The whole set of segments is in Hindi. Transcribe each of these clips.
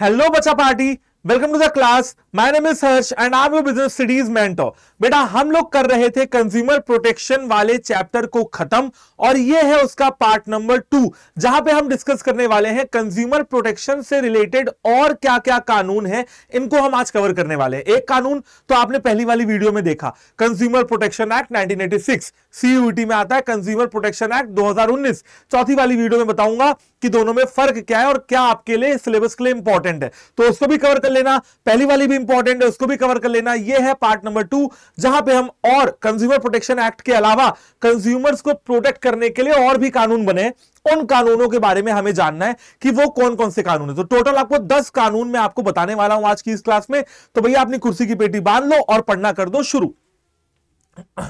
हेलो बच्चा party welcome to the class my name is Harsh and I am business studies mentor बेटा हम लोग कर रहे थे कंज्यूमर प्रोटेक्शन वाले चैप्टर को खत्म और ये है उसका पार्ट नंबर टू जहां पे हम डिस्कस करने वाले हैं कंज्यूमर प्रोटेक्शन से रिलेटेड और क्या क्या कानून है इनको हम आज कवर करने वाले हैं एक कानून तो आपने पहली वाली वीडियो में देखा consumer protection act nineteen CUET में आता है कंज्यूमर प्रोटेक्शन एक्ट दो चौथी वाली वीडियो में बताऊंगा कि दोनों में फर्क क्या है और क्या आपके लिए सिलेबस के लिए इंपॉर्टेंट है तो उसको भी कवर कर लेना पहली वाली भी इंपॉर्टेंट है उसको भी कवर कर लेना यह है पार्ट नंबर टू जहां पे हम और कंज्यूमर प्रोटेक्शन एक्ट के अलावा कंज्यूमर्स को प्रोटेक्ट करने के लिए और भी कानून बने उन कानूनों के बारे में हमें जानना है कि वो कौन कौन से कानून है तो टोटल आपको दस कानून में आपको बताने वाला हूं आज की इस क्लास में तो भैया अपनी कुर्सी की पेटी बांध लो और पढ़ना कर दो शुरू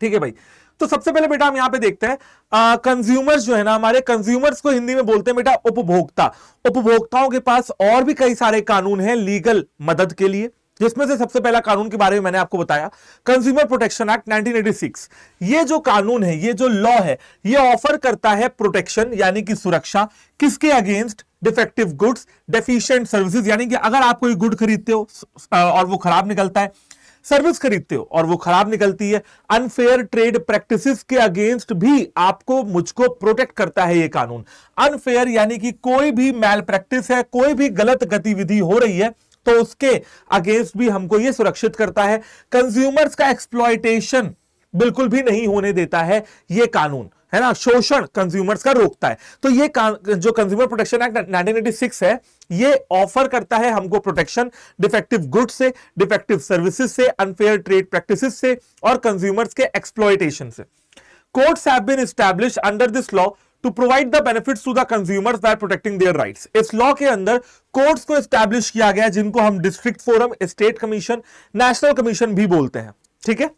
ठीक है भाई तो सबसे पहले बेटा हम यहां पे देखते हैं कंज्यूमर्स जो है ना हमारे कंज्यूमर्स को हिंदी में बोलते हैं बेटा उपभोक्ता उपभोक्ताओं के पास और भी कई सारे कानून हैं लीगल मदद के लिए जिसमें से सबसे पहला कानून के बारे में मैंने आपको बताया कंज्यूमर प्रोटेक्शन एक्ट 1986 ये जो कानून है ये जो लॉ है ये ऑफर करता है प्रोटेक्शन यानी कि सुरक्षा किसके against defective goods deficient services यानी कि अगर आप कोई गुड खरीदते हो और वो खराब निकलता है सर्विस खरीदते हो और वो खराब निकलती है अनफेयर ट्रेड प्रैक्टिस के अगेंस्ट भी आपको मुझको प्रोटेक्ट करता है ये कानून अनफेयर यानी कि कोई भी मैल प्रैक्टिस है कोई भी गलत गतिविधि हो रही है तो उसके अगेंस्ट भी हमको ये सुरक्षित करता है कंज्यूमर्स का एक्सप्लॉयटेशन बिल्कुल भी नहीं होने देता है ये कानून है ना शोषण कंज्यूमर्स का रोकता है तो ये जो कंज्यूमर प्रोटेक्शन एक्ट 1986 है ये ऑफर करता है हमको प्रोटेक्शन डिफेक्टिव गुड्स से डिफेक्टिव सर्विसेज से अनफेयर ट्रेड प्रैक्टिसेस से और कंज्यूमर्स के एक्सप्लॉयटेशन से courts have been establish under this law to provide the benefits to the consumers by protecting their rights इस लॉ के अंदर कोर्ट्स को एस्टैब्लिश किया गया जिनको हम district forum state commission national commission भी बोलते हैं ठीक है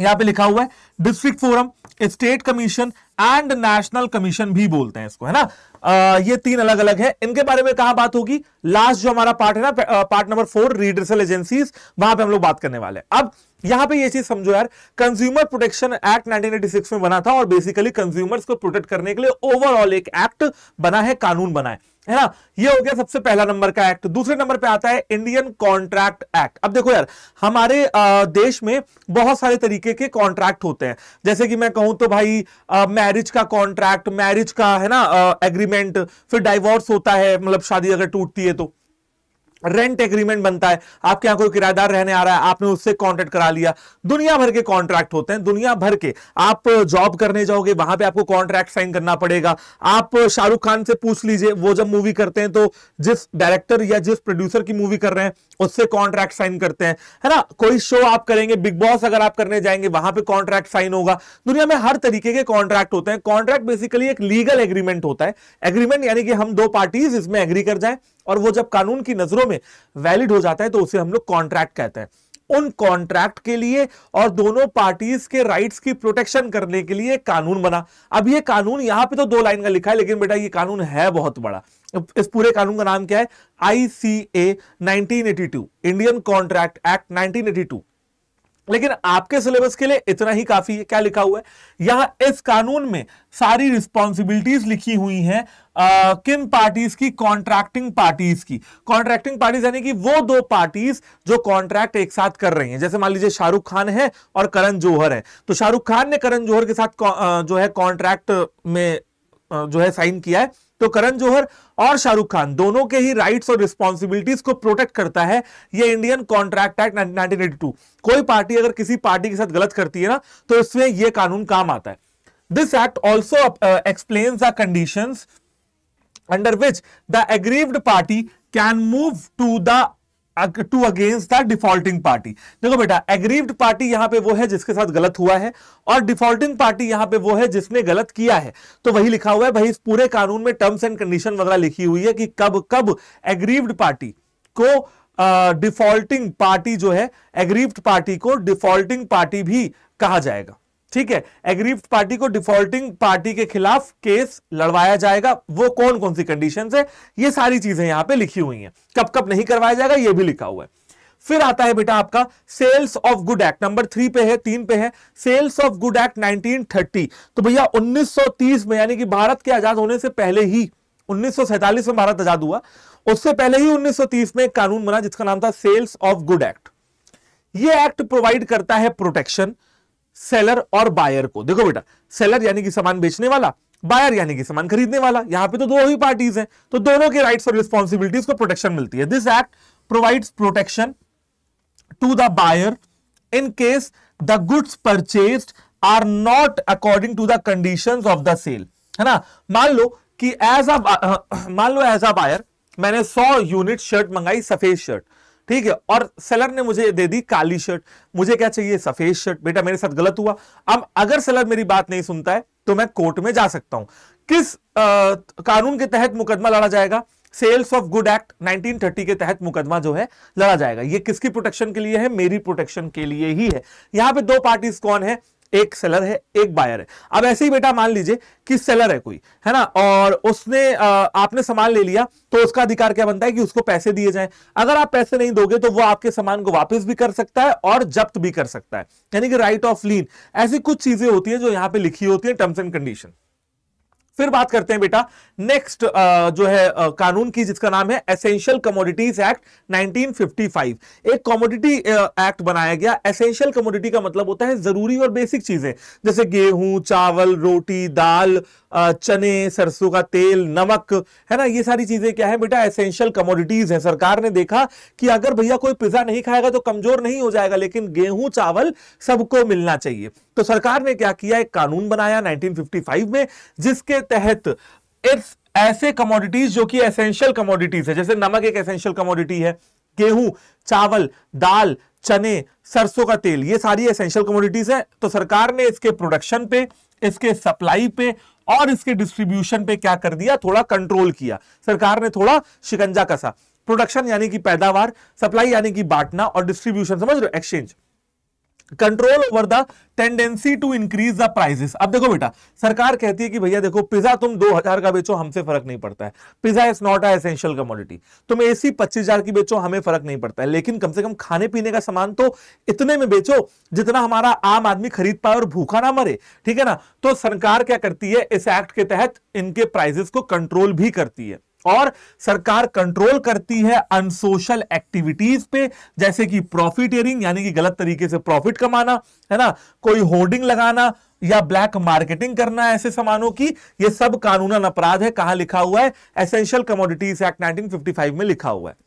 यहाँ पे लिखा हुआ है district forum state commission and national commission भी बोलते हैं इसको है ना आ, ये तीन अलग अलग है इनके बारे में कहा बात होगी लास्ट जो हमारा पार्ट है ना part number four redressal agency वहां पे हम लोग बात करने वाले हैं अब यहां पे ये चीज समझो यार कंज्यूमर प्रोटेक्शन एक्ट 1986 में बना था और बेसिकली कंज्यूमर्स को प्रोटेक्ट करने के लिए ओवरऑल एक एक्ट बना है कानून बना है है ना ये हो गया सबसे पहला नंबर का एक्ट दूसरे नंबर पे आता है इंडियन कॉन्ट्रैक्ट एक्ट अब देखो यार हमारे देश में बहुत सारे तरीके के कॉन्ट्रैक्ट होते हैं जैसे कि मैं कहूं तो भाई मैं मैरिज का कॉन्ट्रैक्ट मैरिज का है ना एग्रीमेंट फिर डाइवोर्स होता है मतलब शादी अगर टूटती है तो रेंट एग्रीमेंट बनता है आपके यहां कोई किराएदार रहने आ रहा है आपने उससे कॉन्ट्रैक्ट करा लिया दुनिया भर के कॉन्ट्रैक्ट होते हैं दुनिया भर के आप जॉब करने जाओगे वहां पे आपको कॉन्ट्रैक्ट साइन करना पड़ेगा आप शाहरुख खान से पूछ लीजिए वो जब मूवी करते हैं तो जिस डायरेक्टर या जिस प्रोड्यूसर की मूवी कर रहे हैं उससे कॉन्ट्रैक्ट साइन करते हैं है ना कोई शो आप करेंगे बिग बॉस अगर आप करने जाएंगे वहां पर कॉन्ट्रैक्ट साइन होगा दुनिया में हर तरीके के कॉन्ट्रैक्ट होते हैं कॉन्ट्रैक्ट बेसिकली एक लीगल एग्रीमेंट होता है एग्रीमेंट यानी कि हम दो पार्टीज इसमें एग्री कर जाए और वो जब कानून की नजरों में वैलिड हो जाता है तो उसे हम लोग कॉन्ट्रैक्ट कहते हैं उन कॉन्ट्रैक्ट के लिए और दोनों पार्टीज के राइट्स की प्रोटेक्शन करने के लिए कानून बना अब ये कानून यहां पे तो दो लाइन का लिखा है लेकिन बेटा ये कानून है बहुत बड़ा इस पूरे कानून का नाम क्या है आईसीए 1982 इंडियन कॉन्ट्रैक्ट एक्ट 1982 लेकिन आपके सिलेबस के लिए इतना ही काफी है क्या लिखा हुआ है यहां इस कानून में सारी रिस्पॉन्सिबिलिटीज लिखी हुई हैं किन पार्टीज की कॉन्ट्रैक्टिंग पार्टीज की कॉन्ट्रैक्टिंग पार्टीज यानी कि वो दो पार्टीज जो कॉन्ट्रैक्ट एक साथ कर रही हैं जैसे मान लीजिए शाहरुख खान है और करण जौहर है तो शाहरुख खान ने करण जौहर के साथ जो है कॉन्ट्रैक्ट में जो है साइन किया है तो करण जोहर और शाहरुख खान दोनों के ही राइट्स और रिस्पॉन्सिबिलिटीज को प्रोटेक्ट करता है ये इंडियन कॉन्ट्रैक्ट एक्ट 1982 कोई पार्टी अगर किसी पार्टी के साथ गलत करती है ना तो इसमें यह कानून काम आता है this act also explain the condition under which the aggrieved party can move to the to against the defaulting party देखो बेटा एग्रीव्ड पार्टी यहां पे वो है जिसके साथ गलत हुआ है और डिफॉल्टिंग पार्टी यहां पे वो है जिसने गलत किया है तो वही लिखा हुआ है भाई इस पूरे कानून में टर्म्स एंड कंडीशन वगैरह लिखी हुई है कि कब कब एग्रीव्ड पार्टी को डिफॉल्टिंग uh, पार्टी जो है एग्रीव्ड पार्टी को डिफॉल्टिंग पार्टी भी कहा जाएगा ठीक है एग्रीव पार्टी को डिफॉल्टिंग पार्टी के खिलाफ केस लड़वाया जाएगा वो कौन कौन सी कंडीशन है ये सारी चीजें यहां पे लिखी हुई हैं कब कब नहीं करवाया जाएगा ये भी लिखा हुआ है फिर आता है बेटा आपका sales of good act number three पे है तीन पे है sales of good act nineteen तो भैया उन्नीस में यानी कि भारत के आजाद होने से पहले ही उन्नीस में भारत आजाद हुआ उससे पहले ही उन्नीस में एक कानून बना जिसका नाम था सेल्स ऑफ गुड एक्ट यह एक्ट प्रोवाइड करता है प्रोटेक्शन सेलर और बायर को देखो बेटा सेलर यानी कि सामान बेचने वाला बायर यानी कि सामान खरीदने वाला यहां पे तो दो ही पार्टीज हैं तो दोनों के राइट्स और रिस्पॉन्सिबिलिटीज को प्रोटेक्शन मिलती है this act provides protection to the buyer in case the goods purchase are not according to the condition of the sale है ना मान लो कि एज अ मान लो एज अ बायर मैंने सौ यूनिट शर्ट मंगाई सफेद शर्ट ठीक है और सेलर ने मुझे दे दी काली शर्ट मुझे क्या चाहिए सफेद शर्ट बेटा मेरे साथ गलत हुआ अब अगर सेलर मेरी बात नहीं सुनता है तो मैं कोर्ट में जा सकता हूं किस आ, कानून के तहत मुकदमा लड़ा जाएगा सेल्स ऑफ गुड एक्ट 1930 के तहत मुकदमा जो है लड़ा जाएगा ये किसकी प्रोटेक्शन के लिए है मेरी प्रोटेक्शन के लिए ही है यहां पे दो पार्टीज कौन है एक सेलर है एक बायर है अब ऐसे ही बेटा मान लीजिए कि सेलर है कोई है ना और उसने आ, आपने सामान ले लिया तो उसका अधिकार क्या बनता है कि उसको पैसे दिए जाएं अगर आप पैसे नहीं दोगे तो वो आपके सामान को वापस भी कर सकता है और जब्त भी कर सकता है यानी कि राइट ऑफ लीन ऐसी कुछ चीजें होती है जो यहां पर लिखी होती है टर्म्स एंड कंडीशन फिर बात करते हैं बेटा नेक्स्ट जो है कानून की जिसका नाम है एसेंशियल कमोडिटीज एक्ट 1955 एक कमोडिटी एक्ट बनाया गया एसेंशियल कमोडिटी का मतलब होता है जरूरी और बेसिक चीजें जैसे गेहूं चावल रोटी दाल चने सरसों का तेल नमक है ना ये सारी चीजें क्या है बेटा एसेंशियल कमोडिटीज है सरकार ने देखा कि अगर भैया कोई पिज्जा नहीं खाएगा तो कमजोर नहीं हो जाएगा लेकिन गेहूं चावल सबको मिलना चाहिए तो सरकार ने क्या किया एक कानून बनाया 1955 में जिसके तहत इस ऐसे कमोडिटीज जो कि एसेंशियल कमोडिटीज है जैसे नमक एक एसेंशियल कमोडिटी है गेहूं चावल दाल चने सरसों का तेल ये सारी एसेंशियल कमोडिटीज है तो सरकार ने इसके प्रोडक्शन पे इसके सप्लाई पे और इसके डिस्ट्रीब्यूशन पे क्या कर दिया थोड़ा कंट्रोल किया सरकार ने थोड़ा शिकंजा कसा प्रोडक्शन यानी कि पैदावार सप्लाई यानी कि बांटना और डिस्ट्रीब्यूशन समझ रहे exchange control over the tendency to increase the prices अब देखो बेटा सरकार कहती है कि भैया देखो पिज्जा तुम 2000 का बेचो हमसे फर्क नहीं पड़ता है pizza is not a essential commodity तुम एसी 25000 की बेचो हमें फर्क नहीं पड़ता है लेकिन कम से कम खाने पीने का सामान तो इतने में बेचो जितना हमारा आम आदमी खरीद पाए और भूखा ना मरे ठीक है ना तो सरकार क्या करती है इस एक्ट के तहत इनके प्राइजेस को कंट्रोल भी करती है और सरकार कंट्रोल करती है अनसोशल एक्टिविटीज पे जैसे कि एयरिंग यानी कि गलत तरीके से प्रॉफिट कमाना है ना कोई होर्डिंग लगाना या ब्लैक मार्केटिंग करना ऐसे सामानों की ये सब कानूनन अपराध है कहां लिखा हुआ है एसेंशियल कमोडिटीज एक्ट 1955 में लिखा हुआ है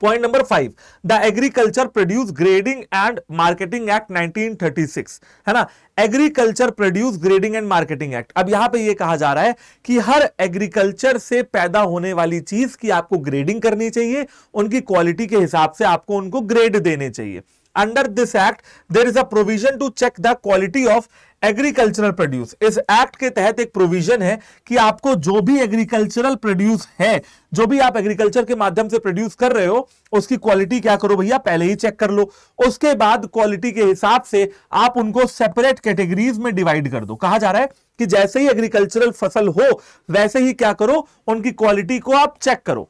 point number five the agriculture produce grading and marketing act 1936 है ना agriculture produce grading and marketing act अब यहां पे ये कहा जा रहा है कि हर एग्रीकल्चर से पैदा होने वाली चीज की आपको ग्रेडिंग करनी चाहिए उनकी क्वालिटी के हिसाब से आपको उनको ग्रेड देने चाहिए under this act there is a provision to check the quality of agricultural produce इस एक्ट के तहत एक प्रोविजन है कि आपको जो भी एग्रीकल्चरल प्रोड्यूस है जो भी आप एग्रीकल्चर के माध्यम से प्रोड्यूस कर रहे हो उसकी क्वालिटी क्या करो भैया पहले ही चेक कर लो उसके बाद क्वालिटी के हिसाब से आप उनको सेपरेट कैटेगरीज में डिवाइड कर दो कहा जा रहा है कि जैसे ही एग्रीकल्चरल फसल हो वैसे ही क्या करो उनकी क्वालिटी को आप चेक करो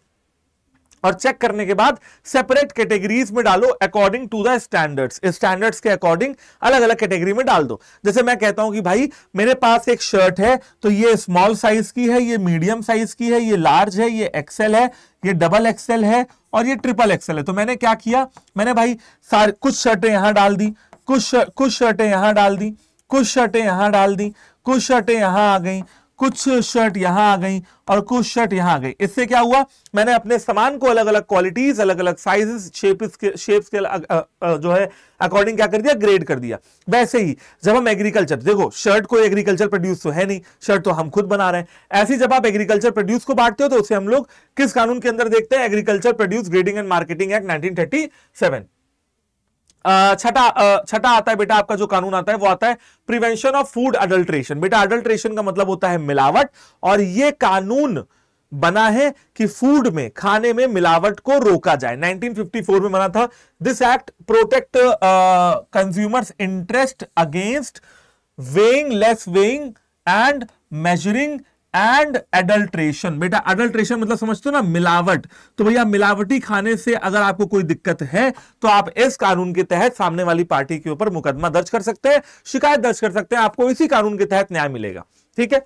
और चेक करने के बाद सेपरेट कैटेगरीज में डालो according to the standards standards के अकॉर्डिंग अलग अलग कैटेगरी में डाल दो जैसे मैं कहता हूं कि भाई मेरे पास एक शर्ट है तो ये स्मॉल साइज की है ये मीडियम साइज की है ये लार्ज है ये एक्सेल है ये डबल एक्सेल है और ये ट्रिपल एक्सेल है तो मैंने क्या किया मैंने भाई सारे कुछ शर्टें यहां डाल दी कुछ कुछ शर्टें यहां डाल दी कुछ शर्टें यहां डाल दी कुछ शर्टें यहां आ गई कुछ शर्ट यहां आ गई और कुछ शर्ट यहां आ गई इससे क्या हुआ मैंने अपने सामान को अलग अलग क्वालिटीज अलग अलग साइजेस शेप्स के शेप्स के जो है अकॉर्डिंग क्या कर दिया ग्रेड कर दिया वैसे ही जब हम एग्रीकल्चर देखो शर्ट कोई एग्रीकल्चर प्रोड्यूस तो है नहीं शर्ट तो हम खुद बना रहे हैं ऐसे जब आप एग्रीकल्चर प्रोड्यूस को बांटते हो तो उसे हम लोग किस कानून के अंदर देखते हैं agriculture produce grading and marketing act nineteen छठा छठा आता है बेटा आपका जो कानून आता है वो आता है प्रिवेंशन ऑफ फूड अडल्ट्रेशन बेटा अडल्ट्रेशन का मतलब होता है मिलावट और ये कानून बना है कि फूड में खाने में मिलावट को रोका जाए 1954 में बना था this act protect consumers interest against weighing less weighing and measuring and adulteration बेटा एडल्ट्रेशन मतलब समझते हो ना मिलावट तो भैया मिलावटी खाने से अगर आपको कोई दिक्कत है तो आप इस कानून के तहत सामने वाली पार्टी के ऊपर मुकदमा दर्ज कर सकते हैं शिकायत दर्ज कर सकते हैं आपको इसी कानून के तहत न्याय मिलेगा ठीक है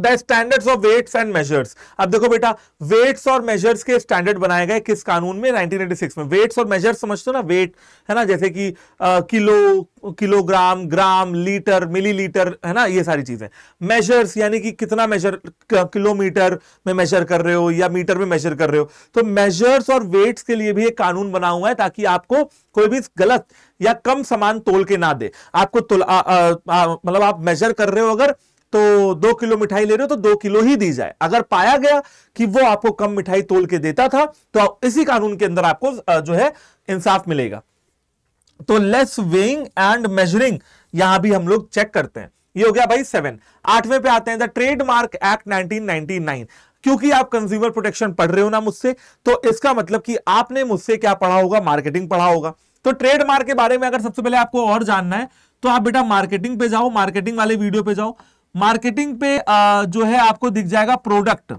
the standards of weights and measures अब देखो बेटा वेट्स और मेजर्स के स्टैंडर्ड बनाए गए किस कानून में 1986 में वेट्स और मेजर्स समझते हो ना वेट है ना जैसे कि आ, kilo kilogram gram litre millilitre है ना ये सारी चीजें मेजर्स यानी कि कितना मेजर किलोमीटर में मेजर कर रहे हो या मीटर में मेजर कर रहे हो तो मेजर्स और वेट्स के लिए भी एक कानून बना हुआ है ताकि आपको कोई भी गलत या कम सामान तोल के ना दे आपको मतलब आप मेजर कर रहे हो अगर तो दो किलो मिठाई ले रहे हो तो दो किलो ही दी जाए अगर पाया गया कि वो आपको कम मिठाई तोल के देता था तो इसी कानून के अंदर आपको जो है इंसाफ मिलेगा तो लेस वेइंग एंड मेजरिंग यहां भी हम लोग चेक करते हैं ये हो गया भाई सेवन आठवें पे आते हैं द ट्रेडमार्क एक्ट 1999 क्योंकि आप कंज्यूमर प्रोटेक्शन पढ़ रहे हो ना मुझसे तो इसका मतलब कि आपने मुझसे क्या पढ़ा होगा मार्केटिंग पढ़ा होगा तो ट्रेडमार्क के बारे में अगर सबसे पहले आपको और जानना है तो आप बेटा मार्केटिंग पे जाओ मार्केटिंग वाले वीडियो पे जाओ मार्केटिंग पे जो है आपको दिख जाएगा प्रोडक्ट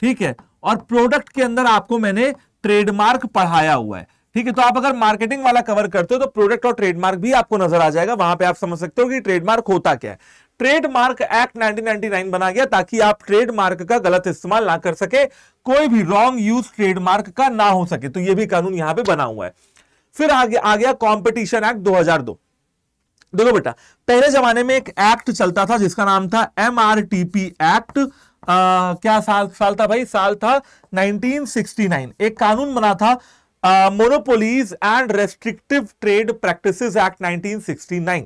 ठीक है और प्रोडक्ट के अंदर आपको मैंने ट्रेडमार्क पढ़ाया हुआ है ठीक है तो आप अगर मार्केटिंग वाला कवर करते हो तो प्रोडक्ट और ट्रेडमार्क भी आपको नजर आ जाएगा वहां पे आप समझ सकते हो कि ट्रेडमार्क होता क्या है ट्रेडमार्क एक्ट 1999 बना गया ताकि आप ट्रेडमार्क का गलत इस्तेमाल ना कर सके कोई भी रॉन्ग यूज ट्रेडमार्क का ना हो सके तो यह भी कानून यहां पर बना हुआ है फिर आ गया कॉम्पिटिशन एक्ट दो देखो बेटा पहले जमाने में एक एक्ट चलता था जिसका नाम था एम एक्ट आ, क्या साल साल था भाई साल था 1969 एक कानून बना था monopolies and restrictive trade practices act 1969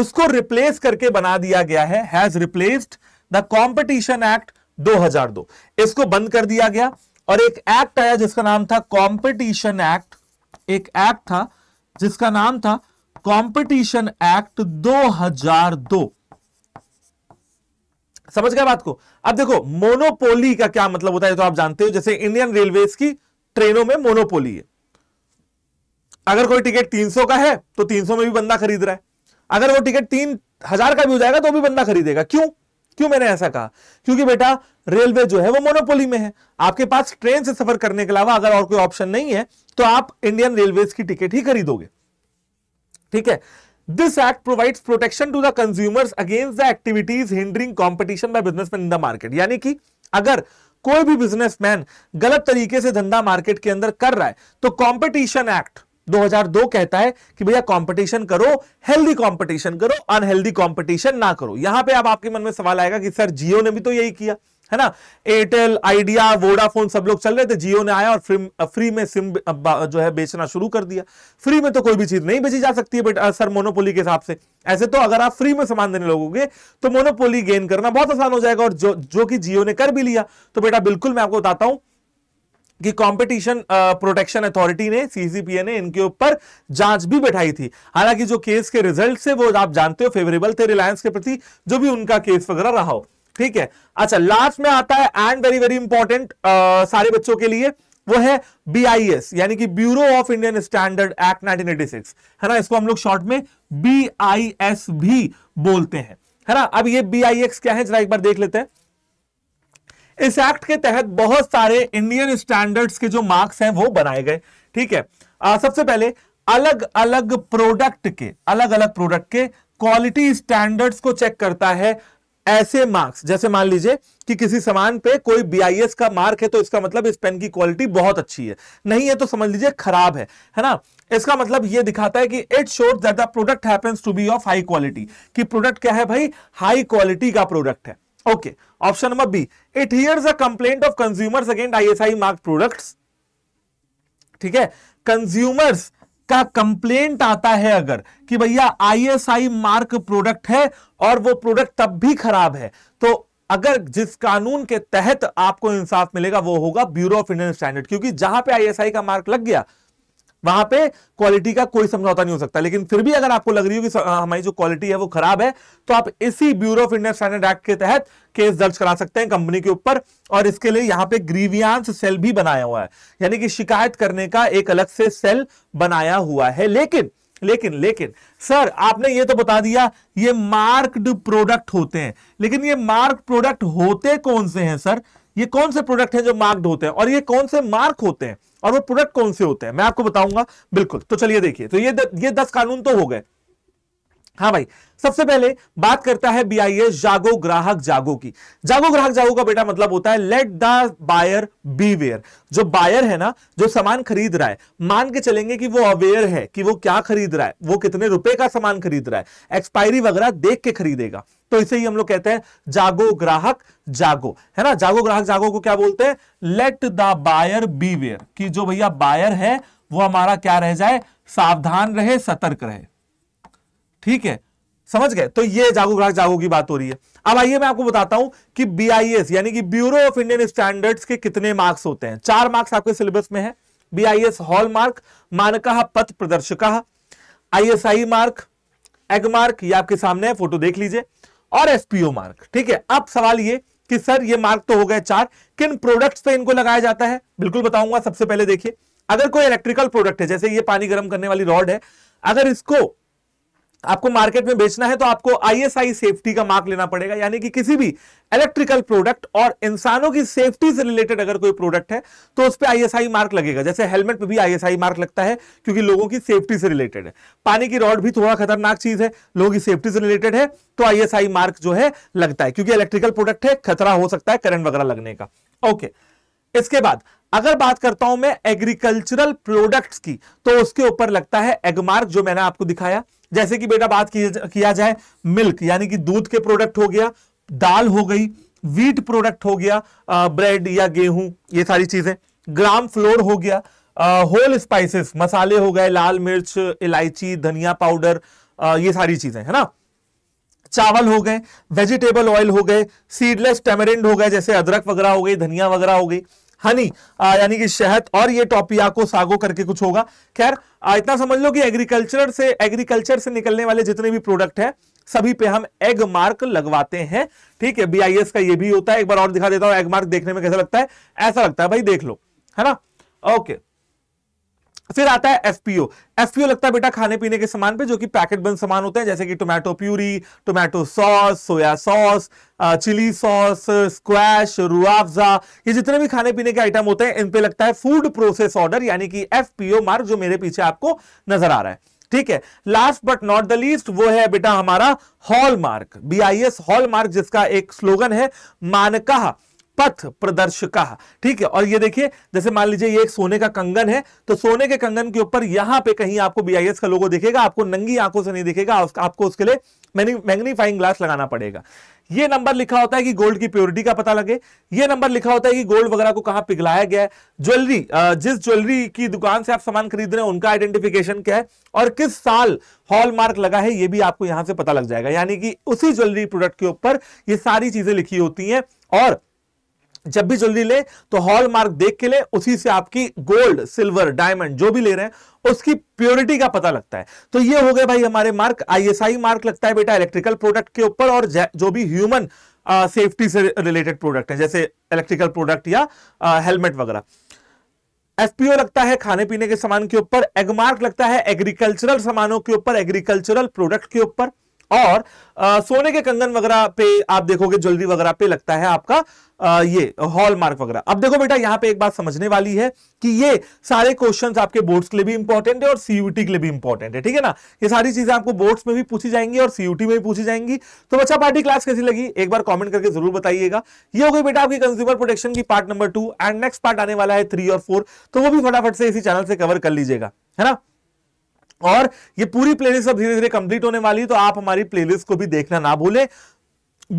उसको रिप्लेस करके बना दिया गया है has replaced the competition act 2002 इसको बंद कर दिया गया और एक एक्ट आया जिसका नाम था कॉम्पिटिशन एक्ट एक एक्ट था जिसका नाम था कंपटीशन एक्ट 2002 समझ गए बात को अब देखो मोनोपोली का क्या मतलब होता है तो आप जानते हो जैसे इंडियन रेलवे की ट्रेनों में मोनोपोली है अगर कोई टिकट 300 का है तो 300 में भी बंदा खरीद रहा है अगर वो टिकट तीन हजार का भी हो जाएगा तो भी बंदा खरीदेगा क्यों क्यों मैंने ऐसा कहा क्योंकि बेटा रेलवे जो है वो मोनोपोली में है आपके पास ट्रेन से सफर करने के अलावा अगर और कोई ऑप्शन नहीं है तो आप इंडियन रेलवे की टिकट ही खरीदोगे ठीक है this act provide protection to the consumers against the activities hindering competition by businessmen in the market यानी कि अगर कोई भी बिजनेसमैन गलत तरीके से धंधा मार्केट के अंदर कर रहा है तो कंपटीशन एक्ट 2002 कहता है कि भैया कंपटीशन करो हेल्दी कंपटीशन करो अनहेल्दी कंपटीशन ना करो यहां पे अब आप आपके मन में सवाल आएगा कि सर जियो ने भी तो यही किया है ना एयरटेल आइडिया वोडाफोन सब लोग चल रहे थे जियो ने आया और फ्री, फ्री में सिम जो है बेचना शुरू कर दिया फ्री में तो कोई भी चीज नहीं बेची जा सकती है बट सर मोनोपोली के हिसाब से ऐसे तो अगर आप फ्री में सामान देने लगोगे तो मोनोपोली गेन करना बहुत आसान हो जाएगा और जो जो कि जियो ने कर भी लिया तो बेटा बिल्कुल मैं आपको बताता हूं कि कंपटीशन प्रोटेक्शन अथॉरिटी ने सीसीपीए ने इनके ऊपर जांच भी बैठाई थी हालांकि जो केस के रिजल्ट से वो आप जानते हो फेवरेबल थे रिलायंस के प्रति जो भी उनका केस वगैरह रहा हो ठीक है अच्छा लास्ट में आता है एंड वेरी वेरी इंपॉर्टेंट सारे बच्चों के लिए वो है एस यानी कि bureau of Indian standard act 1986 है ना इसको हम लोग शॉर्ट में बीआईएस भी बोलते हैं है ना अब ये एक्स क्या है जरा एक बार देख लेते हैं इस एक्ट के तहत बहुत सारे इंडियन स्टैंडर्ड्स के जो मार्क्स हैं वो बनाए गए ठीक है आ, सबसे पहले अलग अलग प्रोडक्ट के अलग अलग प्रोडक्ट के क्वालिटी स्टैंडर्ड्स को चेक करता है ऐसे मार्क्स जैसे मान लीजिए कि किसी सामान पे कोई बी का मार्क है तो इसका मतलब इस पेन की क्वालिटी बहुत अच्छी है नहीं है तो समझ लीजिए खराब है है ना इसका मतलब ये दिखाता है कि it sure that the product happens to be of high quality कि प्रोडक्ट क्या है भाई हाई क्वालिटी का प्रोडक्ट है okay option number B it hears a complaint of consumers against ISI mark product ठीक है कंज्यूमर्स का कंप्लेंट आता है अगर कि भैया आईएसआई मार्क प्रोडक्ट है और वो प्रोडक्ट तब भी खराब है तो अगर जिस कानून के तहत आपको इंसाफ मिलेगा वो होगा ब्यूरो ऑफ इंडियन स्टैंडर्ड क्योंकि जहां पे आईएसआई का मार्क लग गया वहां पे क्वालिटी का कोई समझौता नहीं हो सकता लेकिन फिर भी अगर आपको लग रही हो कि हमारी जो क्वालिटी है वो खराब है तो आप इसी bureau of Indian standard act के तहत केस दर्ज करा सकते हैं कंपनी के ऊपर और इसके लिए यहाँ पे ग्रीवियांस सेल भी बनाया हुआ है यानी कि शिकायत करने का एक अलग से सेल बनाया हुआ है लेकिन लेकिन लेकिन सर आपने ये तो बता दिया ये मार्क्ड प्रोडक्ट होते हैं लेकिन ये मार्क प्रोडक्ट होते कौन से हैं सर ये कौन से प्रोडक्ट हैं जो मार्क्ड होते हैं और ये कौन से मार्क होते हैं और वो प्रोडक्ट कौन से होते हैं मैं आपको बताऊंगा बिल्कुल तो चलिए देखिए तो ये द, ये दस कानून तो हो गए हाँ भाई सबसे पहले बात करता है बीआईएस जागो ग्राहक जागो की जागो ग्राहक जागो का बेटा मतलब होता है लेट द बायर वेयर जो बायर है ना जो सामान खरीद रहा है मान के चलेंगे कि वो अवेयर है कि वो क्या खरीद रहा है वो कितने रुपए का सामान खरीद रहा है एक्सपायरी वगैरह देख के खरीदेगा तो इसे ही हम लोग कहते हैं जागो ग्राहक जागो है ना जागो ग्राहक जागो को क्या बोलते हैं लेट द बायर वेयर की जो भैया बायर है वो हमारा क्या रह जाए सावधान रहे सतर्क रहे ठीक है समझ गए तो ये जागो ग्राहक जागो की बात हो रही है अब आइए मैं आपको बताता हूं कि बी यानी कि ब्यूरो ऑफ इंडियन स्टैंडर्ड्स के कितने मार्क्स होते हैं चार मार्क्स आपके सिलेबस में है B I S hallmark मानक पथ प्रदर्शक I S I mark agmark ये आपके सामने है फोटो देख लीजिए और एसपीओ मार्क ठीक है अब सवाल ये कि सर ये मार्क तो हो गए चार किन प्रोडक्ट्स पे इनको लगाया जाता है बिल्कुल बताऊंगा सबसे पहले देखिए अगर कोई इलेक्ट्रिकल प्रोडक्ट है जैसे ये पानी गर्म करने वाली रॉड है अगर इसको आपको मार्केट में बेचना है तो आपको आईएसआई सेफ्टी का मार्क लेना पड़ेगा यानी कि किसी भी इलेक्ट्रिकल प्रोडक्ट और इंसानों की सेफ्टी से रिलेटेड अगर कोई प्रोडक्ट है तो उस पर आईएसआई मार्क लगेगा जैसे हेलमेट पे भी आईएसआई मार्क लगता है क्योंकि लोगों की सेफ्टी से रिलेटेड है पानी की रॉड भी थोड़ा खतरनाक चीज है लोगों की सेफ्टी से रिलेटेड है तो आईएसआई मार्क जो है लगता है क्योंकि इलेक्ट्रिकल प्रोडक्ट है खतरा हो सकता है करंट वगैरह लगने का ओके इसके बाद अगर बात करता हूं मैं एग्रीकल्चरल प्रोडक्ट्स की तो उसके ऊपर लगता है एगमार्क जो मैंने आपको दिखाया जैसे कि बेटा बात किया जाए मिल्क यानी कि दूध के प्रोडक्ट हो गया दाल हो गई वीट प्रोडक्ट हो गया ब्रेड या गेहूं ये सारी चीजें ग्राम फ्लोर हो गया होल स्पाइसेस मसाले हो गए लाल मिर्च इलायची धनिया पाउडर आ, ये सारी चीजें है ना चावल हो गए वेजिटेबल ऑयल हो गए सीडलेस टेमरिंड हो गए जैसे अदरक वगैरह हो गई धनिया वगैरह हो गई हनी यानी कि शहद और ये टॉपिया को सागो करके कुछ होगा खैर इतना समझ लो कि एग्रीकल्चर से एग्रीकल्चर से निकलने वाले जितने भी प्रोडक्ट है सभी पे हम एग मार्क लगवाते हैं ठीक है बीआईएस का ये भी होता है एक बार और दिखा देता हूं एग मार्क देखने में कैसा लगता है ऐसा लगता है भाई देख लो है ना ओके फिर आता है एफपीओ एफपीओ लगता है बेटा खाने पीने के सामान पे जो कि पैकेट बंद सामान होते हैं जैसे कि tomato puree tomato sauce soya sauce chilli sauce squash Rooh Afza ये जितने भी खाने पीने के आइटम होते हैं इन पे लगता है फूड प्रोसेस ऑर्डर यानी कि एफपीओ मार्क जो मेरे पीछे आपको नजर आ रहा है ठीक है last but not the least वो है बेटा हमारा hallmark B I S hallmark जिसका एक स्लोगन है मानका पथ प्रदर्शक ठीक है और ये देखिए जैसे मान लीजिए ये एक सोने का कंगन है तो सोने के कंगन के ऊपर यहां पे कहीं आपको बीआईएस का लोगो दिखेगा आपको नंगी आंखों से नहीं दिखेगा आपको उसके लिए मैग्नीफाइंग ग्लास लगाना पड़ेगा ये नंबर लिखा होता है कि गोल्ड की प्योरिटी का पता लगे ये नंबर लिखा होता है कि गोल्ड वगैरह को कहां पिघलाया गया है ज्वेलरी जिस ज्वेलरी की दुकान से आप सामान खरीद रहे हैं उनका आइडेंटिफिकेशन क्या है और किस साल हॉलमार्क लगा है ये भी आपको यहां से पता लग जाएगा यानी कि उसी ज्वेलरी प्रोडक्ट के ऊपर ये सारी चीजें लिखी होती हैं और जब भी ज्वेलरी ले तो हॉल मार्क देख के ले उसी से आपकी गोल्ड सिल्वर डायमंड जो भी ले रहे हैं उसकी प्योरिटी का पता लगता है तो ये हो गए भाई हमारे मार्क आईएसआई मार्क लगता है बेटा इलेक्ट्रिकल प्रोडक्ट के ऊपर और जो भी ह्यूमन सेफ्टी से रिलेटेड प्रोडक्ट है जैसे इलेक्ट्रिकल प्रोडक्ट या हेलमेट वगैरह एफपीओ लगता है खाने पीने के सामान के ऊपर एगमार्क लगता है एग्रीकल्चरल सामानों के ऊपर एग्रीकल्चरल प्रोडक्ट के ऊपर और आ, सोने के कंगन वगैरह पे आप देखोगे ज्वेलरी वगैरह पे लगता है आपका ये हॉलमार्क वगैरह अब देखो बेटा यहाँ पे एक बात समझने वाली है कि ये सारे क्वेश्चंस आपके बोर्ड्स के लिए भी इंपॉर्टेंट है और सीयूटी के लिए भी इंपॉर्टेंट है ठीक है ना ये सारी चीजें आपको बोर्ड्स में भी पूछी जाएंगी और सीयूटी में भी पूछी जाएंगी तो बच्चा पार्टी क्लास कैसी लगी एक बार कॉमेंट करके जरूर बताइएगा ये हो गई बेटा आपकी कंज्यूमर प्रोटेक्शन की part number two and next part आने वाला है थ्री और फोर तो वो भी फटाफट से इसी चैनल से कवर कर लीजिएगा है ना और ये पूरी प्लेलिस्ट अब धीरे धीरे कंप्लीट होने वाली है तो आप हमारी प्लेलिस्ट को भी देखना ना भूलें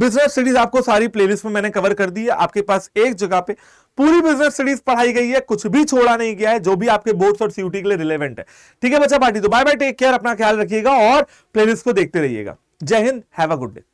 बिजनेस स्टडीज आपको सारी प्लेलिस्ट में मैंने कवर कर दी है आपके पास एक जगह पे पूरी बिजनेस स्टडीज पढ़ाई गई है कुछ भी छोड़ा नहीं गया है जो भी आपके बोर्ड्स और सीयूटी के लिए रिलेवेंट है ठीक है बच्चा पार्टी तो बाय बाय टेक केयर अपना ख्याल रखिएगा और प्लेलिस्ट को देखते रहिएगा जय हिंद हैव अ गुड डे